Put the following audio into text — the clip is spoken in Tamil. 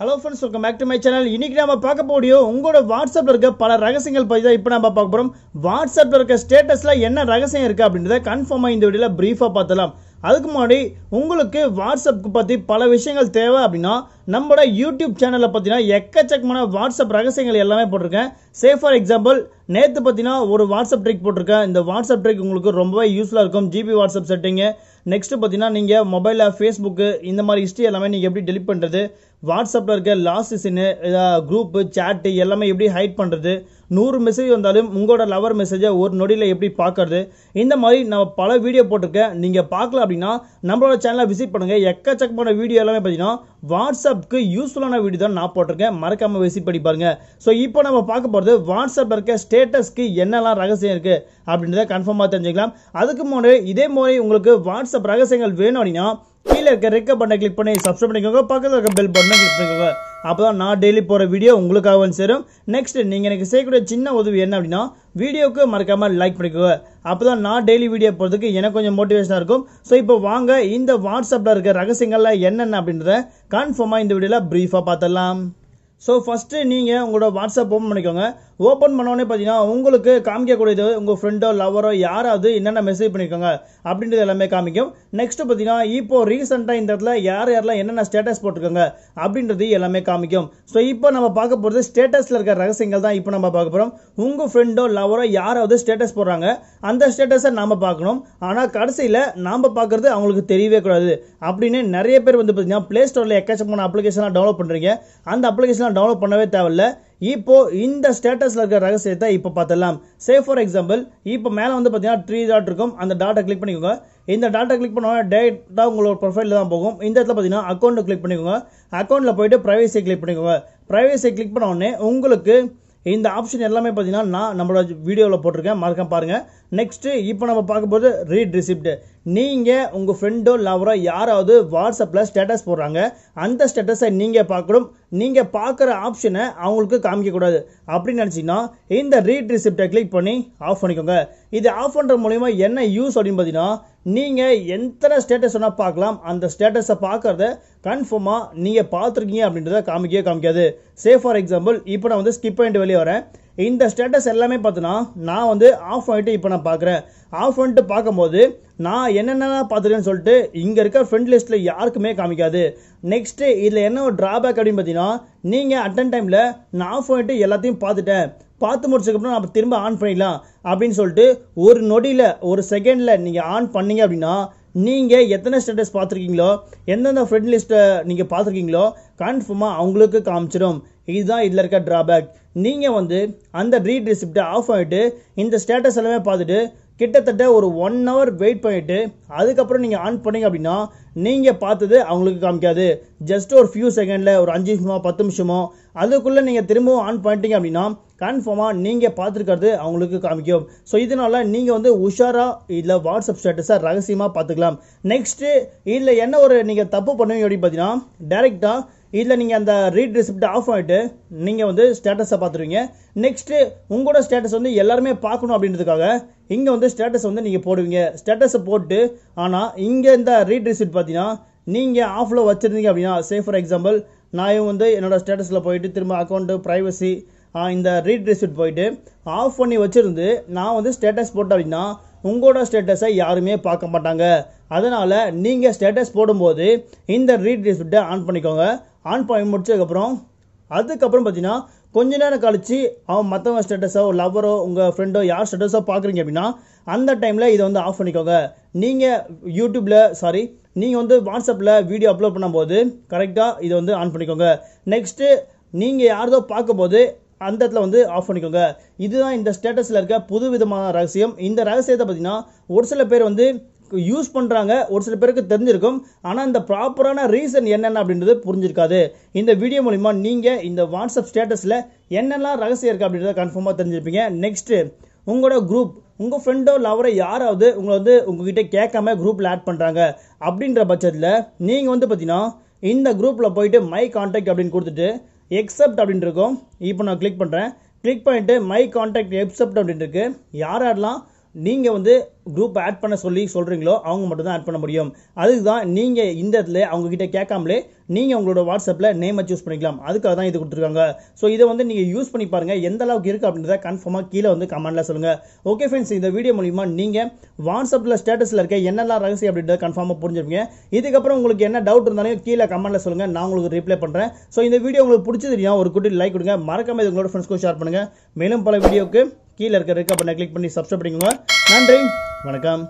hello friends welcome back to my channel இன்றைக்கி நம்ம பார்க்க போடியோ உங்களோட வாட்ஸ்அப்பில் இருக்க பல ரகசியங்கள் பற்றி தான் இப்போ நம்ம பார்க்க போகிறோம் வாட்ஸ்அப்பில் இருக்க ஸ்டேட்டஸில் என்ன ரகசியம் இருக்குது அப்படின்றத கன்ஃபார்மாக இந்த வீடியோவில் ப்ரீஃபாக பார்த்தலாம் அதுக்கு முன்னாடி உங்களுக்கு வாட்ஸ்அப்புக்கு பற்றி பல விஷயங்கள் தேவை அப்படின்னா நம்மளோட யூடியூப் சேனலில் பார்த்தீங்கன்னா எக்கச்சக்கமான வாட்ஸ்அப் ரகசியங்கள் எல்லாமே போட்டிருக்கேன் சே ஃபார் எக்ஸாம்பிள் நேற்று பார்த்தீங்கன்னா ஒரு வாட்ஸ்அப் ட்ரிக் போட்டிருக்கேன் இந்த வாட்ஸ்அப் ட்ரிக் உங்களுக்கு ரொம்பவே யூஸ்ஃபுல்லாக இருக்கும் ஜிபி வாட்ஸ்அப் செட்டிங்கு நெக்ஸ்ட்டு பார்த்தீங்கன்னா நீங்கள் மொபைலில் ஃபேஸ்புக்கு இந்த மாதிரி ஹிஸ்ட்ரி எல்லாமே நீங்கள் எப்படி டெலிட் பண்ணுறது வாட்ஸ்அப்பில் இருக்க லாஸ்ட் சின்னு குரூப்பு சேட்டு எல்லாமே எப்படி ஹைட் பண்ணுறது நூறு மெசேஜ் வந்தாலும் உங்களோட லவர் மெசேஜை ஒரு நொடியில் எப்படி பார்க்கறது இந்த மாதிரி நம்ம பல வீடியோ போட்டிருக்கேன் நீங்கள் பார்க்கல அப்படின்னா நம்மளோட சேனலை விசிட் பண்ணுங்கள் எக்கச்சக்கமான வீடியோ எல்லாமே பார்த்தீங்கன்னா வாட்ஸ்அப்புக்கு யூஸ்ஃபுல்லான வீடியோ தான் நான் போட்டிருக்கேன் மறக்காமல் விசிட் பண்ணி பாருங்கள் ஸோ இப்போ நம்ம பார்க்க போகிறது வாட்ஸ்அப்பில் இருக்க ஸ்டேட்டஸ்க்கு என்னெல்லாம் ரகசியம் இருக்குது அப்படின்றத கன்ஃபார்மாக தெரிஞ்சுக்கலாம் அதுக்கு முன்னாடி இதே மாதிரி உங்களுக்கு வாட்ஸ்அப் ரகசியங்கள் வேணும் அப்படின்னா கீழே இருக்க ரெக்க பட்டனை கிளிக் பண்ணி சப்ஸ்கிரைப் பண்ணிக்கோங்க பக்கத்தில் இருக்க பெல் பட்டனை கிளிக் பண்ணிக்கோங்க அப்போ தான் நான் டெய்லி போகிற வீடியோ உங்களுக்காக வந்து சேரும் நெக்ஸ்ட் நீங்கள் எனக்கு செய்யக்கூடிய சின்ன உதவி என்ன அப்படின்னா வீடியோவுக்கு மறக்காமல் லைக் பண்ணிக்கோங்க அப்போ தான் நான் டெய்லி வீடியோ போகிறதுக்கு எனக்கு கொஞ்சம் மோட்டிவேஷனாக இருக்கும் ஸோ இப்போ வாங்க இந்த வாட்ஸ்அப்பில் இருக்க ரகசியங்கள்லாம் என்னென்ன அப்படின்றத கன்ஃபார்மாக இந்த வீடியோவில் ப்ரீஃபாக பார்த்துடலாம் ஸோ ஃபஸ்ட்டு நீங்கள் உங்களோட வாட்ஸ்அப் ஓப்பன் பண்ணிக்கோங்க ஓப்பன் பண்ணோடனே பார்த்தீங்கன்னா உங்களுக்கு காமிக்கக்கூடியது உங்கள் ஃப்ரெண்டோ லவரோ யாராவது என்னென்ன மெசேஜ் பண்ணிக்கோங்க அப்படின்றது எல்லாமே காமிக்கும் நெக்ஸ்ட் பார்த்தீங்கன்னா இப்போ ரீசெண்டாக இந்த இடத்துல யார் யாரெல்லாம் என்னென்ன ஸ்டேட்டஸ் போட்டிருக்காங்க அப்படின்றது எல்லாமே காமிக்கும் ஸோ இப்போ நம்ம பார்க்க போகிறது ஸ்டேட்டஸில் இருக்கிற ரகசியங்கள் தான் இப்போ நம்ம பார்க்க போகிறோம் உங்கள் ஃப்ரெண்டோ லவரோ யாராவது ஸ்டேட்டஸ் போடுறாங்க அந்த ஸ்டேட்டஸை நாம் பார்க்கணும் ஆனால் கடைசியில் நாம் பார்க்குறது அவங்களுக்கு தெரியவே கூடாது அப்படின்னு நிறைய பேர் வந்து பார்த்தீங்கன்னா ப்ளே ஸ்டோரில் எக்கச்சக்கமான அப்ளிகேஷன்லாம் டவுன்லோட் பண்ணுறீங்க அந்த அப்ளிகேஷன்லாம் டவுன்லோட் பண்ணவே தேவையில்லை இப்போ இந்த ஸ்டேட்டஸில் இருக்கிற ரகசியத்தை இப்போ பார்த்தலாம் சே ஃபார் எக்ஸாம்பிள் இப்போ மேலே வந்து பார்த்தீங்கன்னா த்ரீ டாட் இருக்கும் அந்த டாட்டை கிளிக் பண்ணிக்கோங்க இந்த டாட்டை கிளிக் பண்ணோன்னா டேட்டா உங்களோட ப்ரொஃபைலில் தான் போகும் இந்த இடத்துல பார்த்தீங்கன்னா அக்கௌண்ட்டை கிளிக் பண்ணிக்கோங்க அக்கௌண்ட்டில் போயிட்டு ப்ரைவசியை கிளிக் பண்ணிக்கோங்க ப்ரைவசியை கிளிக் பண்ண உடனே உங்களுக்கு இந்த ஆப்ஷன் எல்லாமே பார்த்தீங்கன்னா நான் நம்மளோட வீடியோவில் போட்டிருக்கேன் மறக்க பாருங்கள் நெக்ஸ்ட்டு இப்போ நம்ம பார்க்கும்போது ரீட் ரிசிப்ட் நீங்கள் உங்கள் ஃப்ரெண்டோ லவரோ யாராவது வாட்ஸ்அப்பில் ஸ்டேட்டஸ் போடுறாங்க அந்த ஸ்டேட்டஸை நீங்கள் பார்க்கணும் நீங்கள் பார்க்குற ஆப்ஷனை அவங்களுக்கு காமிக்கக்கூடாது அப்படின்னு நினச்சிங்கன்னா இந்த ரீட் ரிசிப்டை கிளிக் பண்ணி ஆஃப் பண்ணிக்கோங்க இது ஆஃப் பண்ணுற மூலிமா என்ன யூஸ் அப்படின்னு பார்த்தீங்கன்னா நீங்கள் எத்தனை ஸ்டேட்டஸ் வேணால் பார்க்கலாம் அந்த ஸ்டேட்டஸை பார்க்குறத கன்ஃபார்மாக நீங்கள் பார்த்துருக்கீங்க அப்படின்றத காமிக்கவே காமிக்காது சே ஃபார் எக்ஸாம்பிள் இப்போ நான் வந்து ஸ்கிப் பண்ணிட்டு வெளியே வரேன் இந்த ஸ்டேட்டஸ் எல்லாமே பார்த்தோன்னா நான் வந்து ஆஃப் பண்ணிட்டு இப்போ நான் பார்க்குறேன் ஆஃப் பண்ணிட்டு பார்க்கும்போது நான் என்னென்ன பார்த்துருக்கேன்னு சொல்லிட்டு இங்கே இருக்க ஃப்ரெண்ட் லிஸ்ட்டில் யாருக்குமே காமிக்காது நெக்ஸ்ட்டு இதில் என்ன ஒரு ட்ராபேக் அப்படின்னு பார்த்தீங்கன்னா நீங்கள் அட்டன் டைமில் நான் ஆஃப் பண்ணிட்டு எல்லாத்தையும் பார்த்துட்டேன் பார்த்து முடிச்சதுக்கப்புறம் நம்ம திரும்ப ஆன் பண்ணிடலாம் அப்படின்னு சொல்லிட்டு ஒரு நொடியில் ஒரு செகண்டில் நீங்கள் ஆன் பண்ணீங்க அப்படின்னா நீங்கள் எத்தனை ஸ்டேட்டஸ் பார்த்துருக்கீங்களோ எந்தெந்த ஃப்ரெண்ட் லிஸ்ட்டை நீங்கள் பார்த்துருக்கீங்களோ கன்ஃபார்மாக அவங்களுக்கு காமிச்சிடும் இதுதான் இதில் இருக்க ட்ராபேக் நீங்கள் வந்து அந்த ரீட் ரிசிப்டை ஆஃப் பண்ணிவிட்டு இந்த ஸ்டேட்டஸ் எல்லாமே பார்த்துட்டு கிட்டத்தட்ட ஒரு ஒன் ஹவர் வெயிட் பண்ணிவிட்டு அதுக்கப்புறம் நீங்கள் ஆன் பண்ணிங்க அப்படின்னா நீங்கள் பார்த்தது அவங்களுக்கு காமிக்காது ஜஸ்ட் ஒரு ஃபியூ செகண்டில் ஒரு அஞ்சு நிமிஷமோ பத்து நிமிஷமோ அதுக்குள்ளே நீங்கள் திரும்பவும் ஆன் பண்ணிட்டீங்க அப்படின்னா கன்ஃபார்மாக நீங்கள் பார்த்துருக்கிறது அவங்களுக்கு காமிக்கும் ஸோ இதனால் நீங்கள் வந்து உஷாராக இதில் வாட்ஸ்அப் ஸ்டேட்டஸை ரகசியமாக பார்த்துக்கலாம் நெக்ஸ்ட்டு இதில் என்ன ஒரு நீங்கள் தப்பு பண்ணுவீங்க அப்படின்னு பார்த்தீங்கன்னா டேரெக்டாக இதில் நீங்கள் அந்த ரீட் ரிசிப்டை ஆஃப் ஆகிட்டு நீங்கள் வந்து ஸ்டேட்டஸை பார்த்துருவீங்க நெக்ஸ்ட்டு உங்களோட ஸ்டேட்டஸ் வந்து எல்லாருமே பார்க்கணும் அப்படின்றதுக்காக இங்கே வந்து ஸ்டேட்டஸ் வந்து நீங்கள் போடுவீங்க ஸ்டேட்டஸை போட்டு ஆனால் இங்கே இந்த ரீட் ரிசிப்ட் பார்த்தீங்கன்னா நீங்கள் ஆஃபில் வச்சுருந்தீங்க அப்படின்னா சே ஃபார் எக்ஸாம்பிள் நான் வந்து என்னோடய ஸ்டேட்டஸில் போயிட்டு திரும்ப அக்கௌண்ட்டு ப்ரைவசி இந்த ரீட் ரிசிப்ட் போயிட்டு ஆஃப் பண்ணி வச்சுருந்து நான் வந்து ஸ்டேட்டஸ் போட்டேன் அப்படின்னா உங்களோட ஸ்டேட்டஸை யாருமே பார்க்க மாட்டாங்க அதனால் நீங்கள் ஸ்டேட்டஸ் போடும்போது இந்த ரீட் ரிசிப்டை ஆன் பண்ணிக்கோங்க ஆன் பண்ணி முடிச்சதுக்கப்புறம் அதுக்கப்புறம் பார்த்தீங்கன்னா கொஞ்ச நேரம் கழித்து அவன் மற்றவங்க ஸ்டேட்டஸோ லவ்வரோ உங்கள் ஃப்ரெண்டோ யார் ஸ்டேட்டஸோ பார்க்குறீங்க அப்படின்னா அந்த டைமில் இதை வந்து ஆஃப் பண்ணிக்கோங்க நீங்கள் யூடியூப்பில் சாரி நீங்கள் வந்து வாட்ஸ்அப்பில் வீடியோ அப்லோட் பண்ணும்போது கரெக்டாக இதை வந்து ஆன் பண்ணிக்கோங்க நெக்ஸ்ட்டு நீங்கள் யாரதோ பார்க்கும்போது அந்த இடத்துல வந்து ஆஃப் பண்ணிக்கோங்க இதுதான் இந்த ஸ்டேட்டஸில் இருக்க புது விதமான ரகசியம் இந்த ரகசியத்தை பார்த்தீங்கன்னா ஒரு சில பேர் வந்து யூஸ் பண்ணுறாங்க ஒரு சில பேருக்கு தெரிஞ்சிருக்கும் ஆனால் இந்த ப்ராப்பரான ரீசன் என்னென்ன அப்படின்றது புரிஞ்சிருக்காது இந்த வீடியோ மூலிமா நீங்கள் இந்த வாட்ஸ்அப் ஸ்டேட்டஸில் என்னெல்லாம் ரகசியம் இருக்குது அப்படின்றத கன்ஃபார்மாக தெரிஞ்சிருப்பீங்க நெக்ஸ்ட்டு உங்களோட குரூப் உங்கள் ஃப்ரெண்டோ லவரோ யாராவது உங்களை வந்து உங்ககிட்ட கேட்காம குரூப்பில் ஆட் பண்ணுறாங்க அப்படின்ற பட்சத்தில் நீங்கள் வந்து பார்த்தீங்கன்னா இந்த குரூப்பில் போயிட்டு மை கான்டாக்ட் அப்படின்னு கொடுத்துட்டு எக்ஸப்ட் அப்படின்னு இருக்கும் இப்போ நான் கிளிக் பண்ணுறேன் கிளிக் பண்ணிட்டு மை காண்டாக்ட் எக்ஸப்ட் அப்படின்னு யார் ஆடலாம் நீங்கள் வந்து குரூப்பை ஆட் பண்ண சொல்லி சொல்கிறீங்களோ அவங்க மட்டும் தான் ஆட் பண்ண முடியும் அதுக்கு தான் நீங்கள் இந்த இடத்துல அவங்கக்கிட்ட கேட்காமலே நீங்கள் உங்களோட வாட்ஸ்அப்பில் நேமை சூஸ் பண்ணிக்கலாம் அதுக்காக தான் இது கொடுத்துருக்காங்க ஸோ இதை வந்து நீங்கள் யூஸ் பண்ணி பாருங்கள் எந்த அளவுக்கு இருக்குது அப்படின்றத கன்ஃபார்மாக கீழே வந்து கமெண்டில் சொல்லுங்கள் ஓகே ஃப்ரெண்ட்ஸ் இந்த வீடியோ மூலிமா நீங்கள் வாட்ஸ்அப்பில் ஸ்டேட்டஸில் இருக்க என்னெல்லாம் ரகசியம் அப்படின்றத கன்ஃபார்மாக புரிஞ்சிருப்பீங்க இதுக்கப்புறம் உங்களுக்கு என்ன டவுட் இருந்தாலும் கீழே கமெண்டில் சொல்லுங்கள் நான் உங்களுக்கு ரிப்ளை பண்ணுறேன் ஸோ இந்த வீடியோ உங்களுக்கு பிடிச்சது ஒரு குட்டி லைக் கொடுங்க மறக்காமல் இது உங்களோட ஃப்ரெண்ட்ஸ்க்கும் ஷேர் பண்ணுங்கள் மேலும் பல வீடியோக்கு கீழே இருக்க இருக்க பண்ண கிளிக் பண்ணி சப்ஸ்கிரைப் பண்ணிக்கோங்க நன்றி வணக்கம்